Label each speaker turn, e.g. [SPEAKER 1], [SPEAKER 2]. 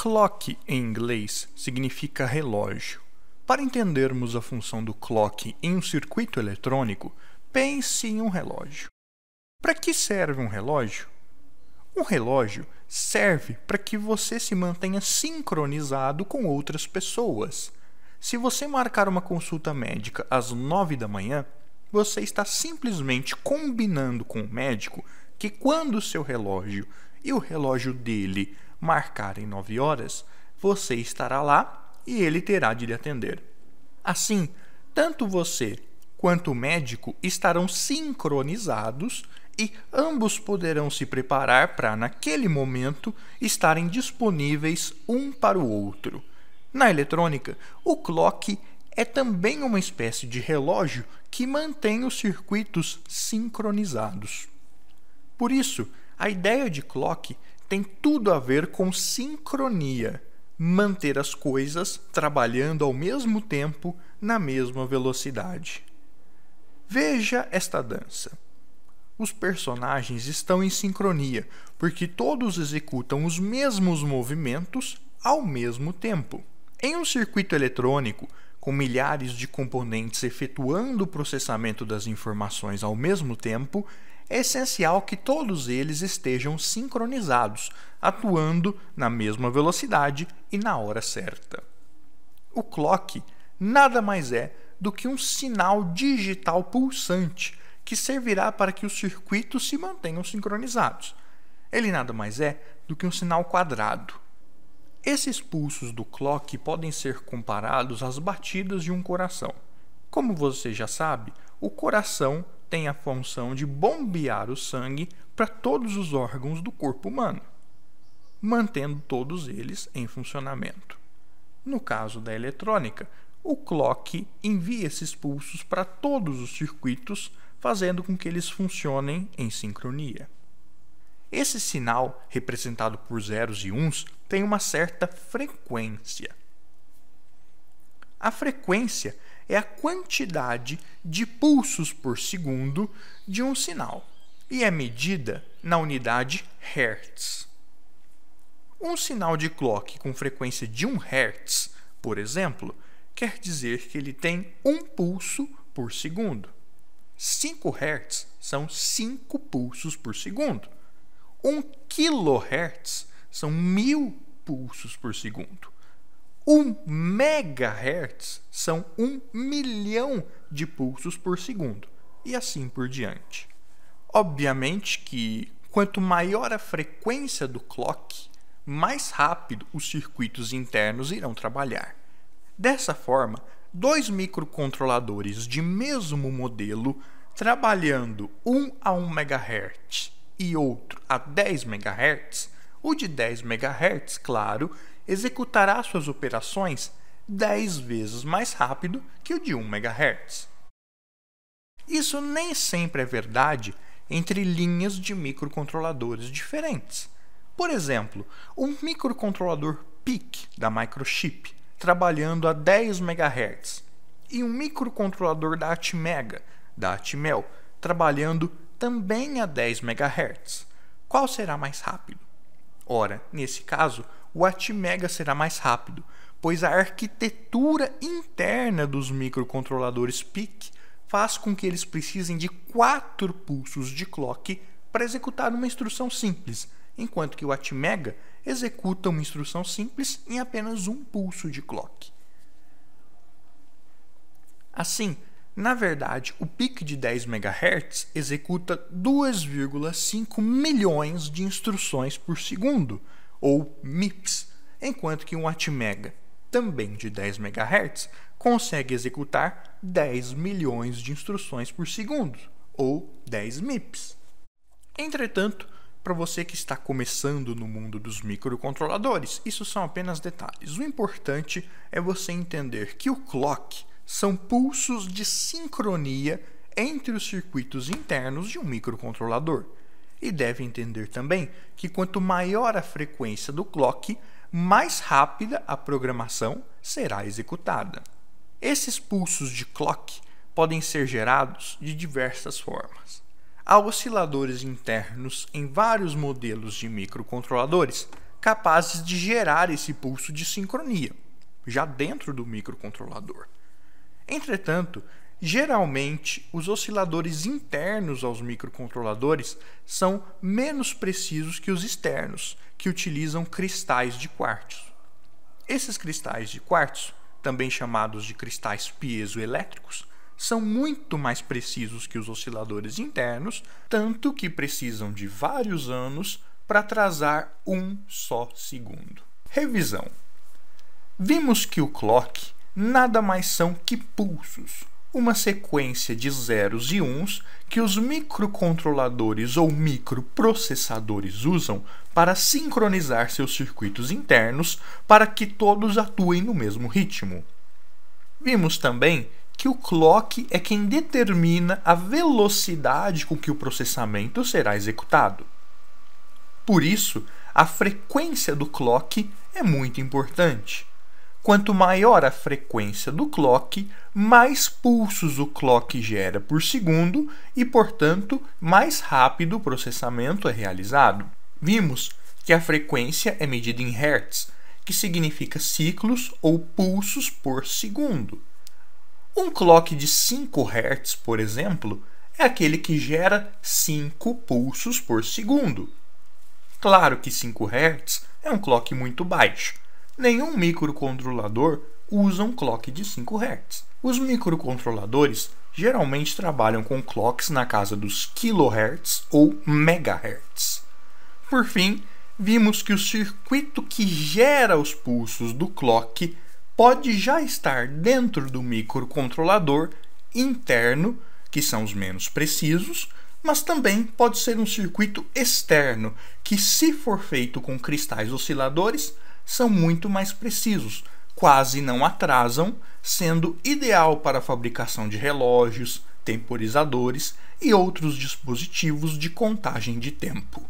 [SPEAKER 1] Clock em inglês significa relógio. Para entendermos a função do clock em um circuito eletrônico, pense em um relógio. Para que serve um relógio? Um relógio serve para que você se mantenha sincronizado com outras pessoas. Se você marcar uma consulta médica às 9 da manhã, você está simplesmente combinando com o médico que quando o seu relógio e o relógio dele marcarem 9 horas, você estará lá e ele terá de lhe atender. Assim, tanto você quanto o médico estarão sincronizados e ambos poderão se preparar para, naquele momento, estarem disponíveis um para o outro. Na eletrônica, o clock é também uma espécie de relógio que mantém os circuitos sincronizados. Por isso, a ideia de clock tem tudo a ver com sincronia, manter as coisas trabalhando ao mesmo tempo na mesma velocidade. Veja esta dança. Os personagens estão em sincronia, porque todos executam os mesmos movimentos ao mesmo tempo. Em um circuito eletrônico, com milhares de componentes efetuando o processamento das informações ao mesmo tempo, é essencial que todos eles estejam sincronizados, atuando na mesma velocidade e na hora certa. O clock nada mais é do que um sinal digital pulsante que servirá para que os circuitos se mantenham sincronizados. Ele nada mais é do que um sinal quadrado. Esses pulsos do clock podem ser comparados às batidas de um coração. Como você já sabe, o coração tem a função de bombear o sangue para todos os órgãos do corpo humano, mantendo todos eles em funcionamento. No caso da eletrônica, o clock envia esses pulsos para todos os circuitos, fazendo com que eles funcionem em sincronia. Esse sinal, representado por zeros e uns, tem uma certa frequência. A frequência é a quantidade de pulsos por segundo de um sinal e é medida na unidade Hertz. Um sinal de clock com frequência de 1 hertz, por exemplo, quer dizer que ele tem um pulso por segundo. 5 hertz são 5 pulsos por segundo. 1 kHz são mil pulsos por segundo. Um megahertz são um milhão de pulsos por segundo, e assim por diante. Obviamente que quanto maior a frequência do clock, mais rápido os circuitos internos irão trabalhar. Dessa forma, dois microcontroladores de mesmo modelo trabalhando um a 1 MHz e outro a 10 MHz, o de 10 MHz, claro, executará suas operações 10 vezes mais rápido que o de 1 MHz. Isso nem sempre é verdade entre linhas de microcontroladores diferentes. Por exemplo, um microcontrolador PIC da Microchip trabalhando a 10 MHz e um microcontrolador da Atmega, da Atmel, trabalhando também a 10 MHz. Qual será mais rápido? Ora, nesse caso, o Atmega será mais rápido, pois a arquitetura interna dos microcontroladores PIC faz com que eles precisem de quatro pulsos de clock para executar uma instrução simples, enquanto que o Atmega executa uma instrução simples em apenas um pulso de clock. Assim, na verdade, o PIC de 10 MHz executa 2,5 milhões de instruções por segundo, ou MIPS, enquanto que um Atmega, também de 10 MHz, consegue executar 10 milhões de instruções por segundo, ou 10 MIPS. Entretanto, para você que está começando no mundo dos microcontroladores, isso são apenas detalhes. O importante é você entender que o clock são pulsos de sincronia entre os circuitos internos de um microcontrolador. E deve entender também que quanto maior a frequência do clock, mais rápida a programação será executada. Esses pulsos de clock podem ser gerados de diversas formas. Há osciladores internos em vários modelos de microcontroladores capazes de gerar esse pulso de sincronia, já dentro do microcontrolador. Entretanto, Geralmente, os osciladores internos aos microcontroladores são menos precisos que os externos, que utilizam cristais de quartzo. Esses cristais de quartzo, também chamados de cristais piezoelétricos, são muito mais precisos que os osciladores internos, tanto que precisam de vários anos para atrasar um só segundo. Revisão: Vimos que o clock nada mais são que pulsos uma sequência de zeros e uns que os microcontroladores ou microprocessadores usam para sincronizar seus circuitos internos para que todos atuem no mesmo ritmo. Vimos também que o clock é quem determina a velocidade com que o processamento será executado. Por isso, a frequência do clock é muito importante. Quanto maior a frequência do clock, mais pulsos o clock gera por segundo e, portanto, mais rápido o processamento é realizado. Vimos que a frequência é medida em hertz, que significa ciclos ou pulsos por segundo. Um clock de 5 Hz, por exemplo, é aquele que gera 5 pulsos por segundo. Claro que 5 Hz é um clock muito baixo, nenhum microcontrolador usa um clock de 5 Hz. Os microcontroladores geralmente trabalham com clocks na casa dos kHz ou megahertz. Por fim, vimos que o circuito que gera os pulsos do clock pode já estar dentro do microcontrolador interno, que são os menos precisos, mas também pode ser um circuito externo, que se for feito com cristais osciladores, são muito mais precisos, quase não atrasam, sendo ideal para a fabricação de relógios, temporizadores e outros dispositivos de contagem de tempo.